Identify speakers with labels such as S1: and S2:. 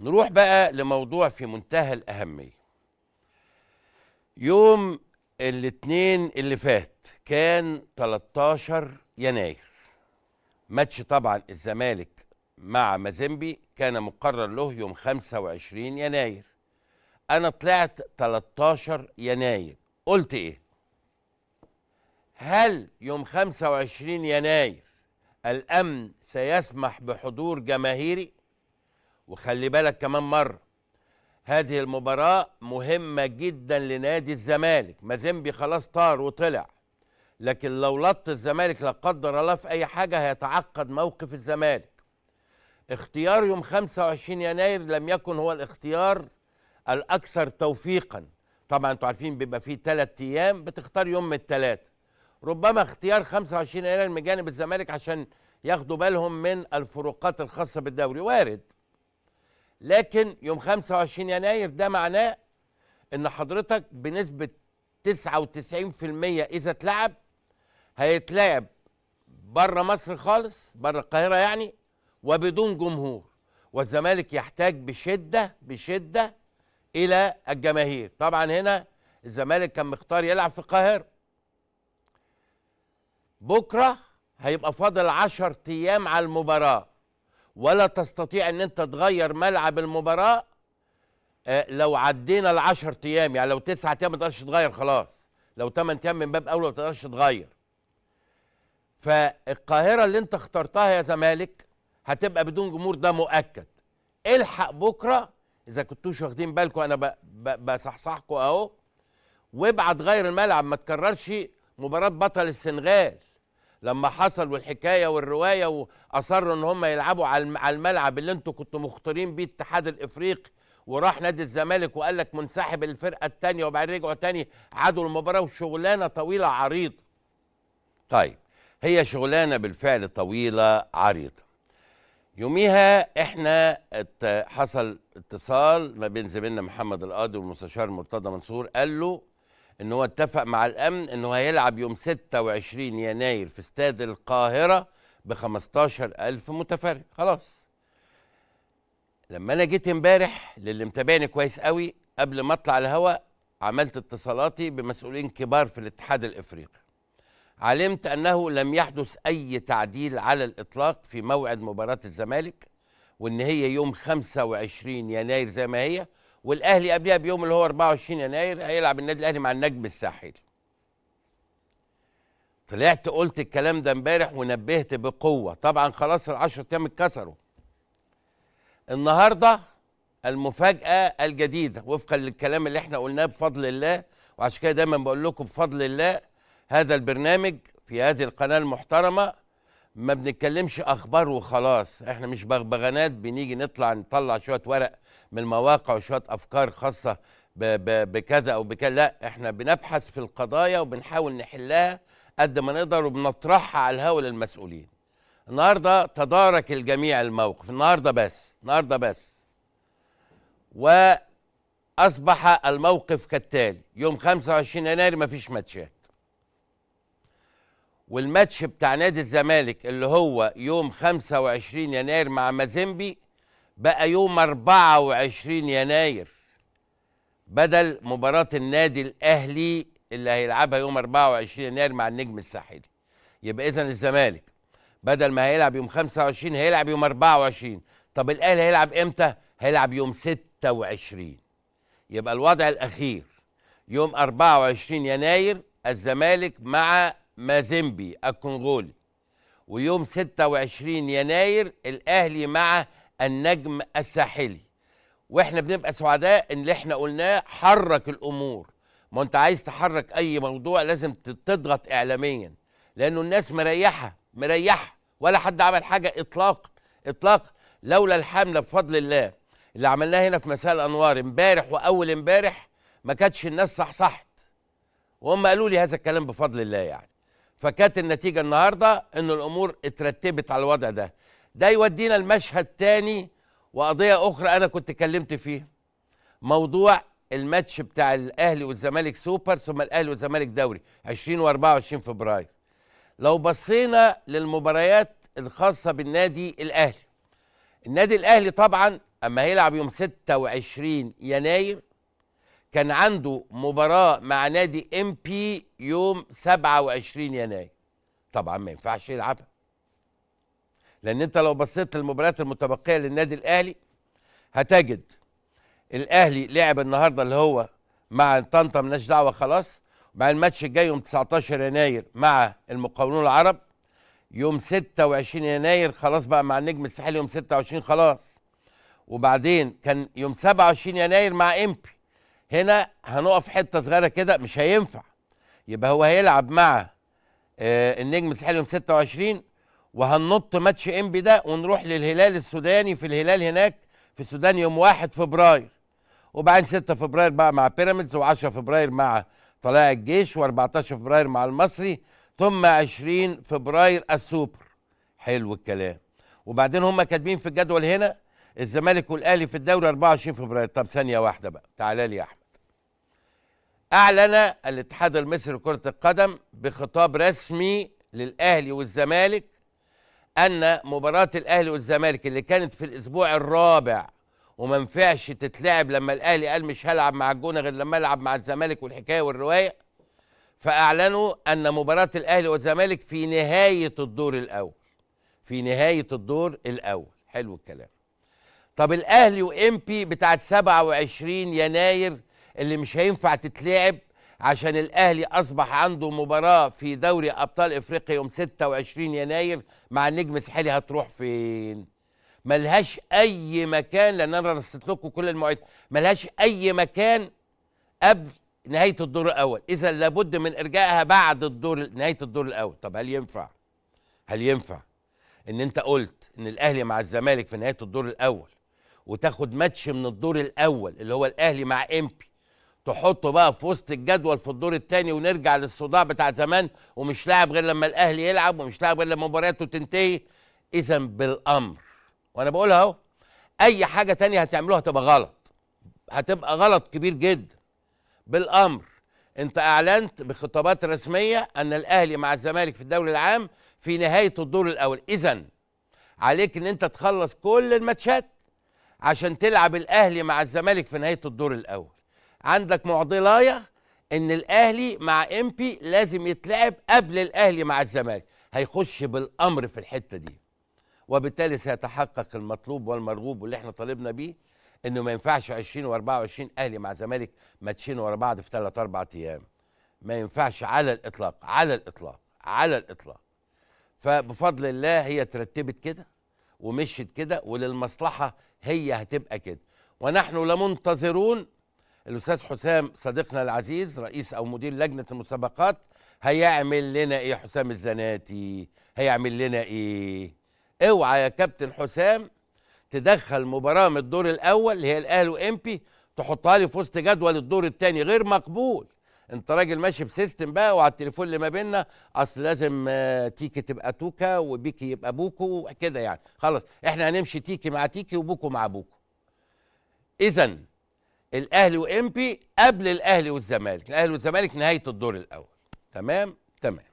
S1: نروح بقى لموضوع في منتهى الأهمية يوم الاثنين اللي فات كان 13 يناير ماتش طبعا الزمالك مع مازيمبي كان مقرر له يوم 25 يناير انا طلعت 13 يناير قلت ايه هل يوم 25 يناير الامن سيسمح بحضور جماهيري وخلي بالك كمان مره هذه المباراه مهمه جدا لنادي الزمالك مازنبي خلاص طار وطلع لكن لو لط الزمالك لا قدر الله في اي حاجه هيتعقد موقف الزمالك اختيار يوم 25 يناير لم يكن هو الاختيار الاكثر توفيقا طبعا انتوا عارفين بيبقى فيه ثلاث ايام بتختار يوم التلاتة ربما اختيار 25 يناير من جانب الزمالك عشان ياخدوا بالهم من الفروقات الخاصه بالدوري وارد لكن يوم 25 يناير ده معناه ان حضرتك بنسبه 99% اذا اتلعب هيتلعب بره مصر خالص بره القاهره يعني وبدون جمهور والزمالك يحتاج بشده بشده الى الجماهير طبعا هنا الزمالك كان مختار يلعب في القاهره بكره هيبقى فاضل 10 ايام على المباراه ولا تستطيع ان انت تغير ملعب المباراه آه، لو عدينا ال 10 ايام يعني لو تسعة ايام ما تقدرش تغير خلاص لو 8 ايام من باب اولى ما تقدرش تغير فالقاهره اللي انت اخترتها يا زمالك هتبقى بدون جمهور ده مؤكد الحق بكره اذا كنتوش واخدين بالكم انا بصحصحكم اهو وابعد غير الملعب ما تكررش مباراه بطل السنغال لما حصل والحكايه والروايه واصروا ان هم يلعبوا على الملعب اللي انتوا كنتوا مختارين بيه الاتحاد الافريقي وراح نادي الزمالك وقال لك منسحب الفرقه الثانيه وبعدين رجعوا تاني عادوا المباراه وشغلانه طويله عريضه. طيب هي شغلانه بالفعل طويله عريضه. يوميها احنا حصل اتصال ما بين زميلنا محمد القاضي والمستشار مرتضى منصور قال له ان هو اتفق مع الامن انه هيلعب يوم 26 يناير في استاد القاهره ب 15000 متفرج خلاص لما انا جيت امبارح للي متابعني كويس قوي قبل ما اطلع الهواء عملت اتصالاتي بمسؤولين كبار في الاتحاد الافريقي علمت انه لم يحدث اي تعديل على الاطلاق في موعد مباراه الزمالك وان هي يوم 25 يناير زي ما هي والاهلي قبلها بيوم اللي هو 24 يناير هيلعب النادي الاهلي مع النجم الساحلي طلعت قلت الكلام ده امبارح ونبهت بقوه طبعا خلاص ال10 ايام اتكسروا النهارده المفاجاه الجديده وفقا للكلام اللي احنا قلناه بفضل الله وعشان كده دايما بقول لكم بفضل الله هذا البرنامج في هذه القناه المحترمه ما بنتكلمش اخبار وخلاص احنا مش بغبغانات بنيجي نطلع نطلع شويه ورق من المواقع وشويه افكار خاصه بكذا او بكذا لا احنا بنبحث في القضايا وبنحاول نحلها قد ما نقدر وبنطرحها على الهواء للمسؤولين النهارده تدارك الجميع الموقف النهارده بس النهارده بس واصبح الموقف كالتالي يوم 25 يناير مفيش ماتشات والماتش بتاع نادي الزمالك اللي هو يوم 25 يناير مع مازيمبي بقى يوم 24 يناير بدل مباراة النادي الأهلي اللي هيلعبها يوم 24 يناير مع النجم الساحلي يبقى إذا الزمالك بدل ما هيلعب يوم 25 هيلعب يوم 24 طب الأهلي هيلعب إمتى؟ هيلعب يوم 26 يبقى الوضع الأخير يوم 24 يناير الزمالك مع مازيمبي الكونغولي ويوم 26 يناير الاهلي مع النجم الساحلي واحنا بنبقى سعداء ان اللي احنا قلناه حرك الامور ما انت عايز تحرك اي موضوع لازم تضغط اعلاميا لانه الناس مريحه مريحه ولا حد عمل حاجه اطلاق اطلاق لولا الحمله بفضل الله اللي عملناها هنا في مساء الانوار امبارح واول امبارح ما كانتش الناس صحصحت وهم قالوا لي هذا الكلام بفضل الله يعني فكانت النتيجة النهاردة أن الأمور اترتبت على الوضع ده ده يودينا المشهد تاني وقضية أخرى أنا كنت اتكلمت فيها موضوع الماتش بتاع الأهلي والزمالك سوبر ثم الأهلي والزمالك دوري 20 و24 فبراير لو بصينا للمباريات الخاصة بالنادي الأهلي النادي الأهلي طبعا أما هيلعب يوم 26 يناير كان عنده مباراه مع نادي ام بي يوم 27 يناير طبعا ما ينفعش يلعبها لان انت لو بصيت للمباريات المتبقيه للنادي الاهلي هتجد الاهلي لعب النهارده اللي هو مع طنطا مالناش دعوه خلاص مع الماتش الجاي يوم 19 يناير مع المقاولون العرب يوم 26 يناير خلاص بقى مع النجم الساحلي يوم 26 خلاص وبعدين كان يوم 27 يناير مع امبي هنا هنقف حته صغيره كده مش هينفع يبقى هو هيلعب مع آه النجم الساحلي يوم 26 وهننط ماتش انبي ده ونروح للهلال السوداني في الهلال هناك في السودان يوم 1 فبراير وبعدين 6 فبراير بقى مع بيراميدز و10 فبراير مع طلائع الجيش و14 فبراير مع المصري ثم 20 فبراير السوبر حلو الكلام وبعدين هم كاتبين في الجدول هنا الزمالك والاهلي في الدوري 24 فبراير طب ثانيه واحده بقى تعالى لي يا احمد أعلن الاتحاد المصري لكرة القدم بخطاب رسمي للأهلي والزمالك أن مباراة الأهلي والزمالك اللي كانت في الأسبوع الرابع وما ينفعش تتلعب لما الأهلي قال مش هلعب مع الجونة غير لما ألعب مع الزمالك والحكاية والرواية فأعلنوا أن مباراة الأهلي والزمالك في نهاية الدور الأول في نهاية الدور الأول حلو الكلام طب الأهلي وإمبي بتاعت 27 يناير اللي مش هينفع تتلعب عشان الاهلي اصبح عنده مباراه في دوري ابطال افريقيا يوم 26 يناير مع النجم الساحلي هتروح فين ملهاش اي مكان لان انا رصيت لكم كل المواعيد ملهاش اي مكان قبل نهايه الدور الاول اذا لابد من ارجائها بعد الدور نهايه الدور الاول طب هل ينفع هل ينفع ان انت قلت ان الاهلي مع الزمالك في نهايه الدور الاول وتاخد ماتش من الدور الاول اللي هو الاهلي مع امبي تحطه بقى في وسط الجدول في الدور الثاني ونرجع للصداع بتاع زمان ومش لاعب غير لما الاهلي يلعب ومش لاعب غير لما مبارياته تنتهي اذا بالامر وانا بقولها اهو اي حاجه تانية هتعملوها هتبقى غلط هتبقى غلط كبير جدا بالامر انت اعلنت بخطابات رسميه ان الاهلي مع الزمالك في الدوري العام في نهايه الدور الاول اذا عليك ان انت تخلص كل الماتشات عشان تلعب الاهلي مع الزمالك في نهايه الدور الاول عندك معضلايه ان الاهلي مع امبي لازم يتلعب قبل الاهلي مع الزمالك هيخش بالامر في الحته دي وبالتالي سيتحقق المطلوب والمرغوب واللي احنا طالبنا بيه انه ما ينفعش 20 و24 اهلي مع زمالك ماتشين ورا بعض في 3 4 ايام ما ينفعش على الاطلاق على الاطلاق على الاطلاق فبفضل الله هي ترتبت كده ومشيت كده وللمصلحه هي هتبقى كده ونحن لمنتظرون الاستاذ حسام صديقنا العزيز رئيس او مدير لجنه المسابقات هيعمل لنا ايه حسام الزناتي هيعمل لنا ايه اوعى يا كابتن حسام تدخل مباراه من الدور الاول اللي هي الاهلي وامبي تحطها لي في وسط جدول الدور الثاني غير مقبول انت راجل ماشي بسيستم بقى وعلى التليفون اللي ما بينا اصل لازم آه، تيكي تبقى توكا وبيكي يبقى بوكو كده يعني خلاص احنا هنمشي تيكي مع تيكي وبوكو مع بوكو اذا الاهلي وانبي قبل الاهلي والزمالك الاهلي والزمالك نهايه الدور الاول تمام تمام